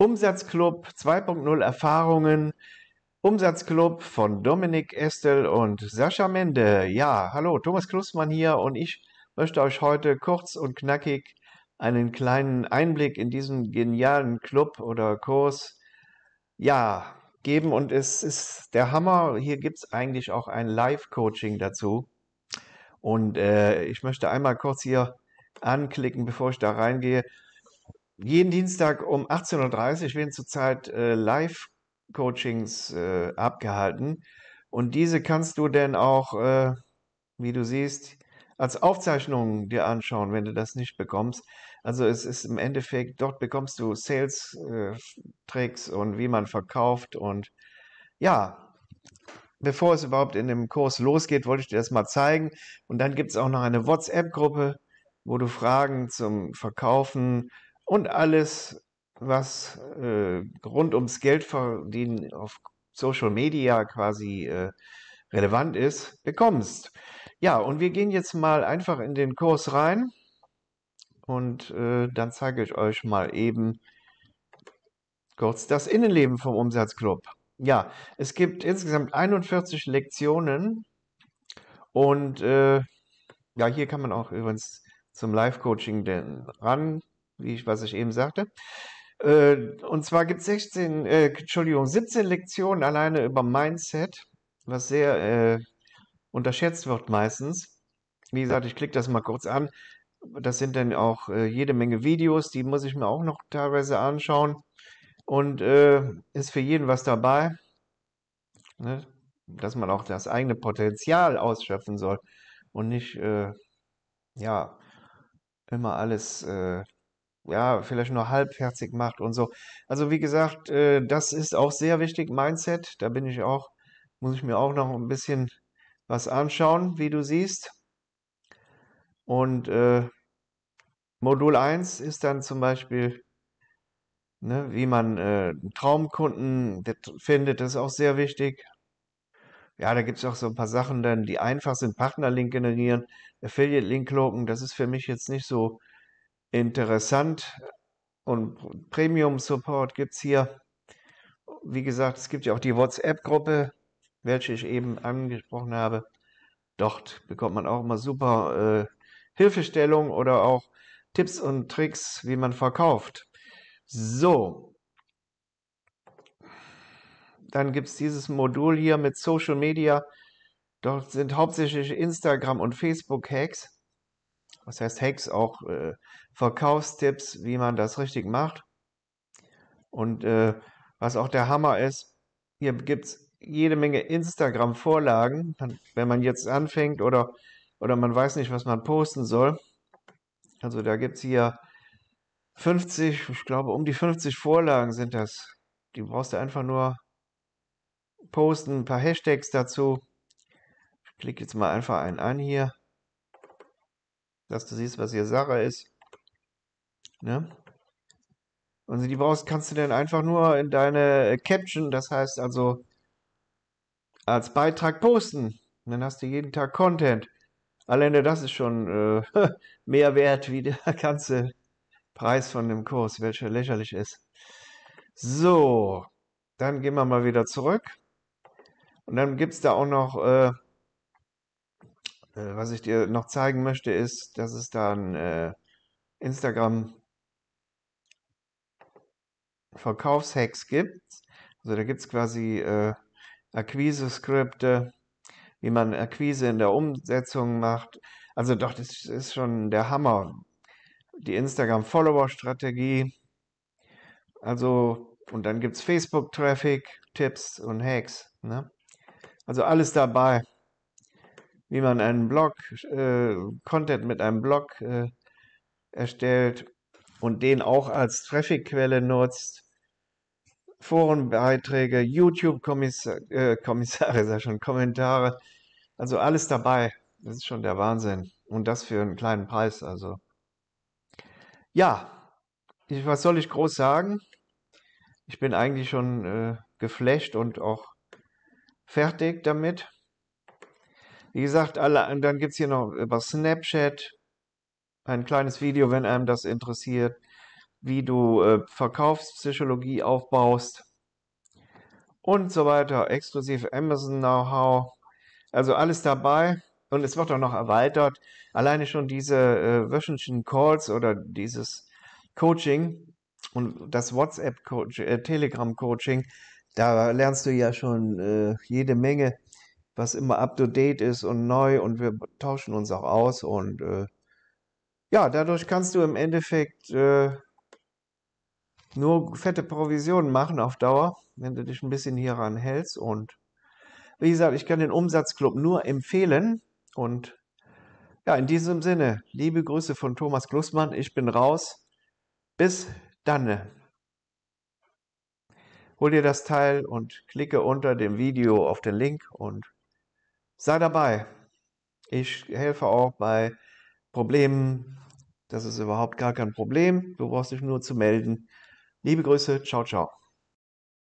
Umsatzclub 2.0 Erfahrungen. Umsatzclub von Dominik Estel und Sascha Mende. Ja, hallo, Thomas Klussmann hier und ich möchte euch heute kurz und knackig einen kleinen Einblick in diesen genialen Club oder Kurs ja, geben. Und es ist der Hammer. Hier gibt es eigentlich auch ein Live-Coaching dazu. Und äh, ich möchte einmal kurz hier anklicken, bevor ich da reingehe jeden Dienstag um 18.30 Uhr werden zurzeit äh, Live-Coachings äh, abgehalten. Und diese kannst du dann auch, äh, wie du siehst, als Aufzeichnung dir anschauen, wenn du das nicht bekommst. Also es ist im Endeffekt, dort bekommst du Sales-Tricks äh, und wie man verkauft. Und ja, bevor es überhaupt in dem Kurs losgeht, wollte ich dir das mal zeigen. Und dann gibt es auch noch eine WhatsApp-Gruppe, wo du Fragen zum Verkaufen, und alles, was äh, rund ums Geldverdienen auf Social Media quasi äh, relevant ist, bekommst. Ja, und wir gehen jetzt mal einfach in den Kurs rein und äh, dann zeige ich euch mal eben kurz das Innenleben vom Umsatzclub. Ja, es gibt insgesamt 41 Lektionen und äh, ja, hier kann man auch übrigens zum Live-Coaching ran wie ich, was ich eben sagte. Äh, und zwar gibt es 16, äh, Entschuldigung, 17 Lektionen alleine über Mindset, was sehr äh, unterschätzt wird meistens. Wie gesagt, ich klicke das mal kurz an. Das sind dann auch äh, jede Menge Videos, die muss ich mir auch noch teilweise anschauen. Und äh, ist für jeden was dabei, ne? dass man auch das eigene Potenzial ausschöpfen soll und nicht, äh, ja, immer alles äh, ja, vielleicht nur halbherzig macht und so. Also wie gesagt, äh, das ist auch sehr wichtig, Mindset. Da bin ich auch, muss ich mir auch noch ein bisschen was anschauen, wie du siehst. Und äh, Modul 1 ist dann zum Beispiel, ne, wie man äh, Traumkunden findet, das ist auch sehr wichtig. Ja, da gibt es auch so ein paar Sachen dann, die einfach sind, Partnerlink generieren, Affiliate-Link locken, das ist für mich jetzt nicht so interessant und Premium-Support gibt es hier. Wie gesagt, es gibt ja auch die WhatsApp-Gruppe, welche ich eben angesprochen habe. Dort bekommt man auch immer super äh, Hilfestellung oder auch Tipps und Tricks, wie man verkauft. So, dann gibt es dieses Modul hier mit Social Media. Dort sind hauptsächlich Instagram und Facebook-Hacks was heißt Hacks, auch äh, Verkaufstipps, wie man das richtig macht. Und äh, was auch der Hammer ist, hier gibt es jede Menge Instagram-Vorlagen, wenn man jetzt anfängt oder, oder man weiß nicht, was man posten soll. Also da gibt es hier 50, ich glaube um die 50 Vorlagen sind das. Die brauchst du einfach nur posten, ein paar Hashtags dazu. Ich klicke jetzt mal einfach einen an hier dass du siehst, was hier Sache ist. Ne? Und die brauchst, kannst du dann einfach nur in deine äh, Caption, das heißt also als Beitrag posten. dann hast du jeden Tag Content. Alleine das ist schon äh, mehr wert wie der ganze Preis von dem Kurs, welcher lächerlich ist. So, dann gehen wir mal wieder zurück. Und dann gibt es da auch noch äh, äh, was ich dir noch zeigen möchte, ist, dass es da ein äh, Instagram-Verkaufshacks gibt. Also da gibt es quasi äh, Akquise-Skripte, wie man Akquise in der Umsetzung macht. Also doch, das ist schon der Hammer. Die Instagram-Follower-Strategie. Also, und dann gibt es Facebook-Traffic, Tipps und Hacks. Ne? Also alles dabei wie man einen Blog, äh, Content mit einem Blog äh, erstellt und den auch als Trafficquelle nutzt. Forenbeiträge, YouTube-Kommissare, äh, Kommissare, ist ja schon Kommentare. Also alles dabei. Das ist schon der Wahnsinn. Und das für einen kleinen Preis, also. Ja, ich, was soll ich groß sagen? Ich bin eigentlich schon äh, geflasht und auch fertig damit. Wie gesagt, alle, und dann gibt es hier noch über Snapchat ein kleines Video, wenn einem das interessiert, wie du äh, Verkaufspsychologie aufbaust und so weiter, exklusiv Amazon Know-how. Also alles dabei und es wird auch noch erweitert. Alleine schon diese äh, wöchentlichen Calls oder dieses Coaching und das WhatsApp-Coaching, äh, Telegram-Coaching, da lernst du ja schon äh, jede Menge was immer up to date ist und neu und wir tauschen uns auch aus und äh, ja, dadurch kannst du im Endeffekt äh, nur fette Provisionen machen auf Dauer, wenn du dich ein bisschen hieran hältst und wie gesagt, ich kann den Umsatzclub nur empfehlen und ja, in diesem Sinne, liebe Grüße von Thomas Klussmann, ich bin raus. Bis dann. Hol dir das Teil und klicke unter dem Video auf den Link und sei dabei. Ich helfe auch bei Problemen. Das ist überhaupt gar kein Problem. Du brauchst dich nur zu melden. Liebe Grüße. Ciao, ciao.